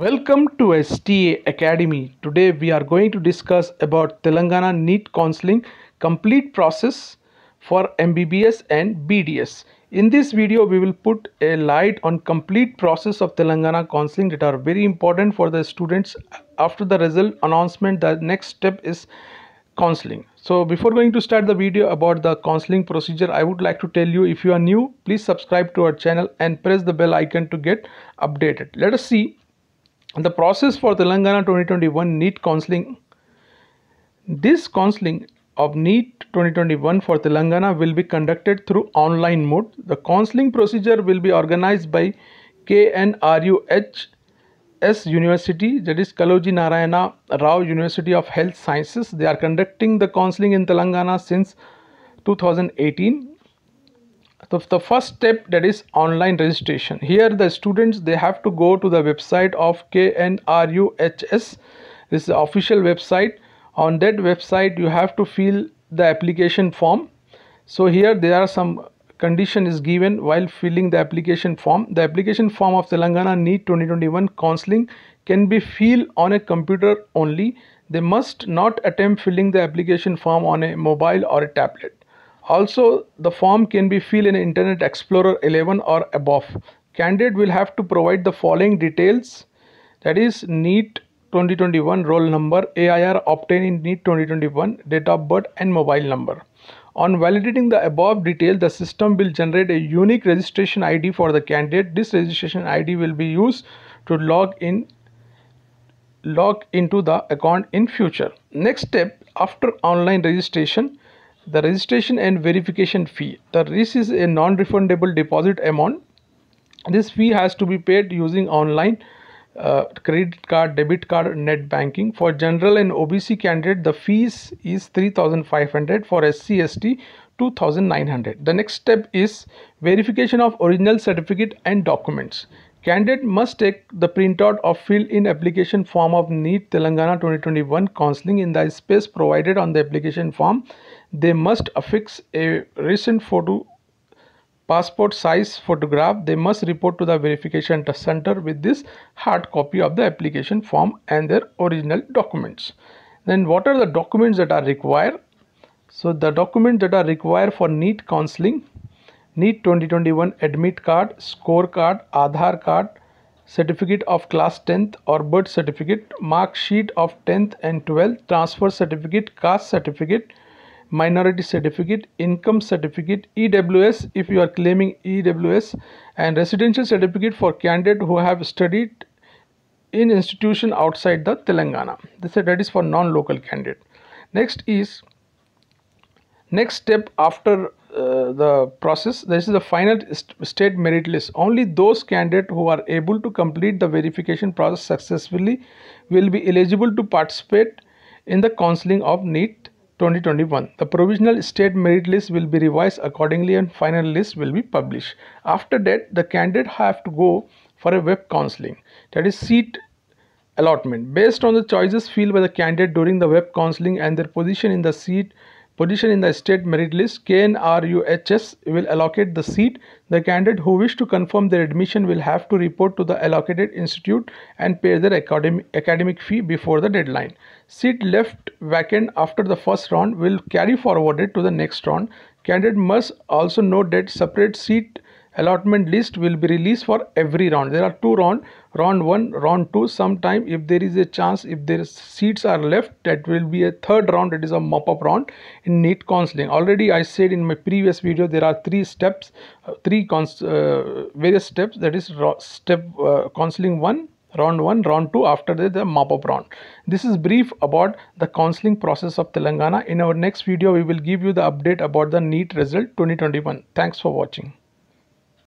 Welcome to STA Academy. Today we are going to discuss about Telangana NEET counseling complete process for MBBS and BDS. In this video we will put a light on complete process of Telangana counseling that are very important for the students after the result announcement the next step is counseling. So before going to start the video about the counseling procedure I would like to tell you if you are new please subscribe to our channel and press the bell icon to get updated. Let us see the process for Telangana 2021 NEET counseling. This counseling of NEET 2021 for Telangana will be conducted through online mode. The counseling procedure will be organized by KNRUHS University, that is Kaloji Narayana Rao University of Health Sciences. They are conducting the counseling in Telangana since 2018 the, the first step that is online registration here the students they have to go to the website of knruhs this is the official website on that website you have to fill the application form so here there are some condition is given while filling the application form the application form of telangana NEET 2021 counseling can be filled on a computer only they must not attempt filling the application form on a mobile or a tablet also, the form can be filled in Internet Explorer 11 or above. Candidate will have to provide the following details that is NEET 2021 roll number, AIR obtained in NEET 2021, date of birth and mobile number. On validating the above detail, the system will generate a unique registration ID for the candidate. This registration ID will be used to log in log into the account in future. Next step after online registration, the registration and verification fee the RIS is a non-refundable deposit amount this fee has to be paid using online uh, credit card debit card net banking for general and obc candidate the fees is 3500 for sc st 2900 the next step is verification of original certificate and documents candidate must take the printout of fill in application form of neet telangana 2021 counseling in the space provided on the application form they must affix a recent photo passport size photograph they must report to the verification center with this hard copy of the application form and their original documents then what are the documents that are required so the documents that are required for NEET counseling NEET 2021 admit card score card Aadhaar card certificate of class 10th or birth certificate mark sheet of 10th and 12th transfer certificate caste certificate minority certificate, income certificate, EWS if you are claiming EWS and residential certificate for candidate who have studied in institution outside the Telangana. This, that is for non-local candidate. Next is next step after uh, the process this is the final st state merit list only those candidates who are able to complete the verification process successfully will be eligible to participate in the counseling of NEET 2021. The provisional state merit list will be revised accordingly and final list will be published. After that, the candidate have to go for a web counseling that is seat allotment based on the choices filled by the candidate during the web counseling and their position in the seat position in the state merit list, KNRUHS will allocate the seat. The candidate who wish to confirm their admission will have to report to the allocated institute and pay their academic, academic fee before the deadline. Seat left vacant after the first round will carry forwarded to the next round. Candidate must also note that separate seat allotment list will be released for every round there are two round round one round two sometime if there is a chance if there seats are left that will be a third round it is a mop up round in neat counseling already i said in my previous video there are three steps uh, three uh, various steps that is step uh, counseling one round 1 round 2 after that the mop up round this is brief about the counseling process of telangana in our next video we will give you the update about the neat result 2021 thanks for watching